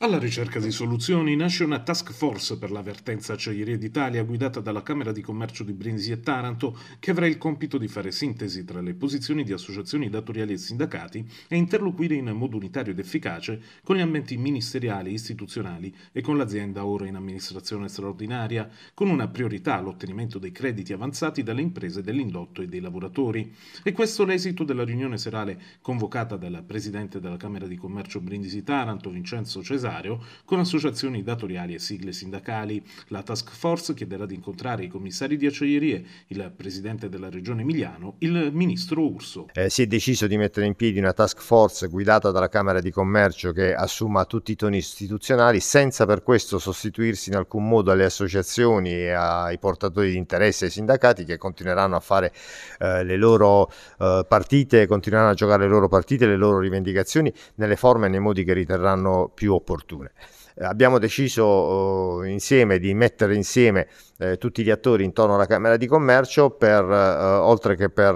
Alla ricerca di soluzioni nasce una task force per l'avvertenza Acciaierie d'Italia guidata dalla Camera di Commercio di Brindisi e Taranto che avrà il compito di fare sintesi tra le posizioni di associazioni datoriali e sindacati e interloquire in modo unitario ed efficace con gli ambienti ministeriali e istituzionali e con l'azienda ora in amministrazione straordinaria, con una priorità all'ottenimento dei crediti avanzati dalle imprese dell'indotto e dei lavoratori. E questo l'esito della riunione serale convocata dalla Presidente della Camera di Commercio Brindisi Taranto, Vincenzo Cesare Casario con associazioni datoriali e sigle sindacali. La task force chiederà di incontrare i commissari di acciaierie, il presidente della regione Emiliano, il ministro Urso. Eh, si è deciso di mettere in piedi una task force guidata dalla Camera di Commercio che assuma tutti i toni istituzionali senza per questo sostituirsi in alcun modo alle associazioni e ai portatori di interesse e ai sindacati che continueranno a fare eh, le loro eh, partite, continueranno a giocare le loro partite, le loro rivendicazioni nelle forme e nei modi che riterranno più opportuni fortuna. Eh, abbiamo deciso eh, insieme di mettere insieme eh, tutti gli attori intorno alla Camera di Commercio per, oltre che per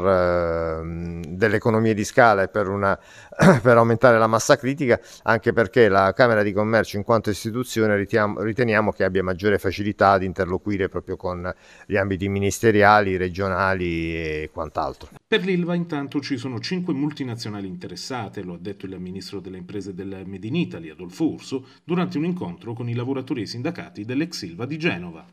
delle economie di scala e per, una, per, aumentare la massa critica, anche perché la Camera di Commercio in quanto istituzione ritiamo, riteniamo che abbia maggiore facilità di interloquire proprio con gli ambiti ministeriali, regionali e quant'altro. Per l'Ilva intanto ci sono cinque multinazionali interessate, lo ha detto il Ministro delle Imprese del Made in Italy, Adolfo Urso, durante un incontro con i lavoratori e i sindacati dell'Exilva di Genova.